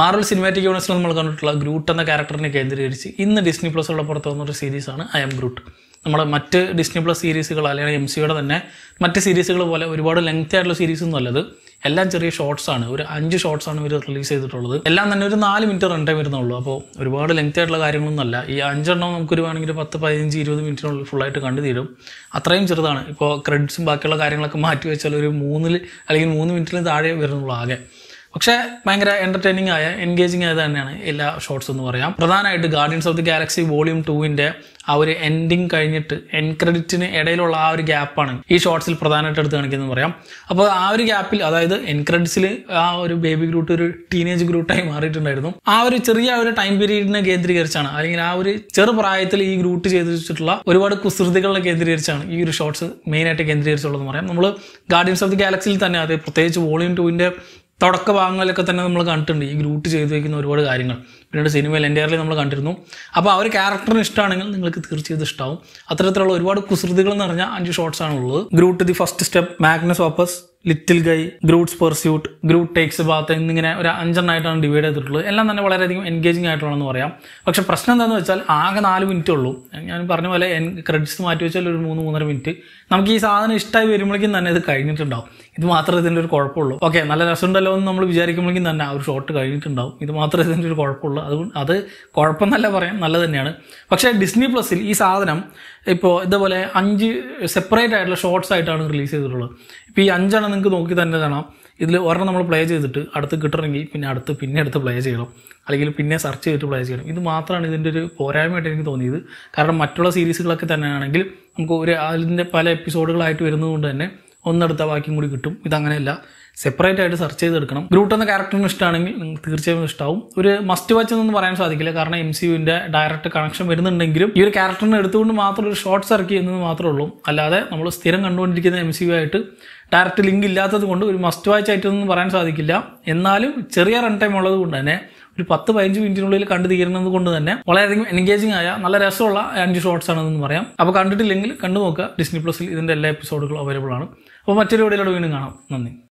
Marvel cinematic യൂണിവേഴ്സിൽ നമ്മൾ കണ്ടിട്ടുള്ള Groot എന്ന ക്യാരക്ടറിനെ കേന്ദ്രീകരിച്ച് ഇന്ന് ഡിസ്നി പ്ലസിലുള്ള പുറത്തു വന്നൊരു സീരീസാണ് ഐ എം ഗ്രൂട്ട് നമ്മൾ മറ്റ് ഡിസ്നി പ്ലസ് സീരീസുകൾ അല്ലെങ്കിൽ എം സിയുടെ തന്നെ മറ്റ് സീരീസുകൾ പോലെ ഒരുപാട് ലെങ്ത് ആയിട്ടുള്ള സീരീസ് ഒന്നുമല്ലത് എല്ലാം ചെറിയ ഷോർട്സ് ആണ് ഒരു അഞ്ച് ഷോർട്സ് ആണ് ഇവർ റിലീസ് ചെയ്തിട്ടുള്ളത് എല്ലാം തന്നെ ഒരു നാല് മിനിറ്റ് റൺ ടൈം വരുന്നുള്ളൂ അപ്പോൾ ഒരുപാട് ലെങ്ത് ആയിട്ടുള്ള കാര്യങ്ങളൊന്നുമല്ല ഈ അഞ്ചെണ്ണം നമുക്കൊരു വേണമെങ്കിൽ പത്ത് പതിനഞ്ച് ഇരുപത് മിനിറ്റിനുള്ളിൽ ഫുള്ളായിട്ട് കണ്ടു തീരും അത്രയും ചെറുതാണ് ഇപ്പോൾ ക്രെഡിറ്റ്സും ബാക്കിയുള്ള കാര്യങ്ങളൊക്കെ മാറ്റി വെച്ചാൽ ഒരു മൂന്നിൽ അല്ലെങ്കിൽ മൂന്ന് മിനിറ്റിന് താഴെ വരുന്നുള്ളൂ ആകെ പക്ഷേ ഭയങ്കര എന്റർടൈനിങ് ആയ എൻഗേജിങ് ആയത് തന്നെയാണ് എല്ലാ ഷോർട്സ് എന്ന് പറയാം പ്രധാനമായിട്ട് Guardians of the Galaxy volume ടൂവിന്റെ ആ ഒരു എൻഡിങ് കഴിഞ്ഞിട്ട് എൻ ക്രെഡിറ്റിന് ഇടയിലുള്ള ആ ഒരു ഗ്യാപ്പാണ് ഈ ഷോർട്സിൽ പ്രധാനമായിട്ട് എടുത്ത് കാണിക്കുന്നത് പറയാം അപ്പോൾ ആ ഒരു ഗ്യാപ്പിൽ അതായത് എൻ ക്രെഡിറ്റ്സിൽ ആ ഒരു ബേബി ഗ്രൂട്ട് ഒരു ടീനേജ് ഗ്രൂട്ടായി മാറിയിട്ടുണ്ടായിരുന്നു ആ ഒരു ചെറിയ ഒരു ടൈം പീരീഡിനെ കേന്ദ്രീകരിച്ചാണ് അല്ലെങ്കിൽ ആ ഒരു ചെറുപ്രായത്തിൽ ഈ ഗ്രൂട്ട് ചെയ്തു വെച്ചിട്ടുള്ള ഒരുപാട് കുസൃതികളെ കേന്ദ്രീകരിച്ചാണ് ഈ ഒരു ഷോർട്സ് മെയിനായിട്ട് കേന്ദ്രീകരിച്ചുള്ളതെന്ന് പറയാം നമ്മൾ ഗാർഡിയൻസ് ഓഫ് ദി ഗാലക്സിയിൽ തന്നെ അത് പ്രത്യേകിച്ച് വോളിയം ടൂവിൻ്റെ തുടക്ക ഭാഗങ്ങളിലൊക്കെ തന്നെ നമ്മൾ കണ്ടിട്ടുണ്ട് ഈ ഗ്രൂട്ട് ചെയ്തു വയ്ക്കുന്ന ഒരുപാട് കാര്യങ്ങൾ പിന്നീട് സിനിമയിൽ ആറിൽ നമ്മൾ കണ്ടിരുന്നു അപ്പോൾ ആ ഒരു ക്യാരക്ടറിന് ഇഷ്ടമാണെങ്കിൽ നിങ്ങൾക്ക് തീർച്ചയായും ഇഷ്ടമാവും അത്തരത്തിലുള്ള ഒരുപാട് കുസൃതികൾ എന്ന് പറഞ്ഞാൽ അഞ്ച് ഷോർട്സ് ആണ് ഉള്ളത് Groot the first step magnum opus little guy Groot's pursuit Groot takes bath എന്നിങ്ങനെ ഒരു അഞ്ചെണ്ണായിട്ടാണ് ഡിവൈഡ് ചെയ്തിട്ടുള്ളത് എല്ലാം തന്നെ വളരെയധികം എൻഗേജിങ് ആയിട്ടുള്ളതെന്ന് പറയാം പക്ഷെ പ്രശ്നം എന്താണെന്ന് വെച്ചാൽ ആകെ നാല് മിനിറ്റ് ഉള്ളൂ ഞാൻ പറഞ്ഞ പോലെ ക്രെഡിറ്റ്സ് മാറ്റി വെച്ചാൽ ഒരു മൂന്ന് മൂന്നര മിനിറ്റ് നമുക്ക് ഈ സാധനം ഇഷ്ടമായി വരുമ്പോഴേക്കും തന്നെ ഇത് കഴിഞ്ഞിട്ടുണ്ടാവും ഇത് മാത്രമേ ഇതിൻ്റെ ഒരു കുഴപ്പമുള്ളൂ ഓക്കെ നല്ല രസമുണ്ടല്ലോ എന്ന് നമ്മൾ വിചാരിക്കുമ്പോഴേക്കും തന്നെ ആ ഒരു ഷോട്ട് കഴിഞ്ഞിട്ടുണ്ടാവും ഇത് മാത്രമേ ഇതിൻ്റെ ഒരു കുഴപ്പമുള്ളൂ അതുകൊണ്ട് അത് കുഴപ്പമെന്നല്ല പറയാം നല്ലത് തന്നെയാണ് പക്ഷേ ഡിസ്നി പ്ലസിൽ ഈ സാധനം ഇപ്പോൾ ഇതേപോലെ അഞ്ച് സെപ്പറേറ്റ് ആയിട്ടുള്ള ഷോർട്സ് ആയിട്ടാണ് റിലീസ് ചെയ്തിട്ടുള്ളത് ഇപ്പോൾ ഈ അഞ്ചെണ്ണം നിങ്ങൾക്ക് നോക്കി തന്നെ കാണാം ഇതിൽ ഒരെണ്ണം നമ്മൾ പ്ലേ ചെയ്തിട്ട് അടുത്ത് കിട്ടണമെങ്കിൽ പിന്നെ അടുത്ത് പിന്നെ അടുത്ത് പ്ലേ ചെയ്യണം അല്ലെങ്കിൽ പിന്നെ സെർച്ച് ചെയ്തിട്ട് പ്ലേ ചെയ്യണം ഇത് മാത്രമാണ് ഇതിൻ്റെ ഒരു പോരായ്മയായിട്ട് എനിക്ക് തോന്നിയത് കാരണം മറ്റുള്ള സീരീസുകളൊക്കെ തന്നെയാണെങ്കിൽ നമുക്ക് ഒരു അതിൻ്റെ പല എപ്പിസോഡുകളായിട്ട് വരുന്നതുകൊണ്ട് തന്നെ ഒന്നെടുത്ത ബാക്കിയും കൂടി കിട്ടും ഇതങ്ങനെയല്ല സെപ്പറേറ്റ് ആയിട്ട് സെർച്ച് ചെയ്തെടുക്കണം ഗ്രൂട്ട് എന്ന ക്യാരക്ടറിന് ഇഷ്ടമാണെങ്കിൽ നിങ്ങൾക്ക് തീർച്ചയായും ഇഷ്ടമാവും ഒരു മസ്റ്റ് വാച്ച് എന്നൊന്നും പറയാൻ സാധിക്കില്ല കാരണം എം സി യുവിൻ്റെ ഡയറക്റ്റ് കണക്ഷൻ വരുന്നുണ്ടെങ്കിലും ഈ ഒരു ക്യാരക്ടറിനെ എടുത്തുകൊണ്ട് മാത്രം ഒരു ഷോർട്ട് സർക്കി എന്നത് മാത്രമേ ഉള്ളൂ അല്ലാതെ നമ്മൾ സ്ഥിരം കണ്ടുകൊണ്ടിരിക്കുന്ന എം സി യു ആയിട്ട് ഡയറക്റ്റ് ലിങ്ക് ഇല്ലാത്തത് കൊണ്ട് ഒരു മസ്റ്റ് വാച്ച് ആയിട്ടൊന്നും പറയാൻ സാധിക്കില്ല എന്നാലും ചെറിയ റൺ ടൈം ഉള്ളത് കൊണ്ട് തന്നെ ഒരു പത്ത് പതിനഞ്ച് മിനിറ്റിനുള്ളിൽ കണ്ടു തീരുന്നത് കൊണ്ട് തന്നെ വളരെയധികം എൻഗേജിങ് ആയ നല്ല രസമുള്ള അഞ്ച് ഷോർട്സ് ആണെന്ന് പറയാം അപ്പോൾ കണ്ടിട്ടില്ലെങ്കിൽ കണ്ടു നോക്കുക ഡിസ്നി പ്ലസിൽ ഇതിൻ്റെ എല്ലാ എപ്പിസോഡുകളും അവൈലബിൾ ആണ് അപ്പോൾ മറ്റൊരു വീഡിയോയിലൂടെ വീണ്ടും കാണാം നന്ദി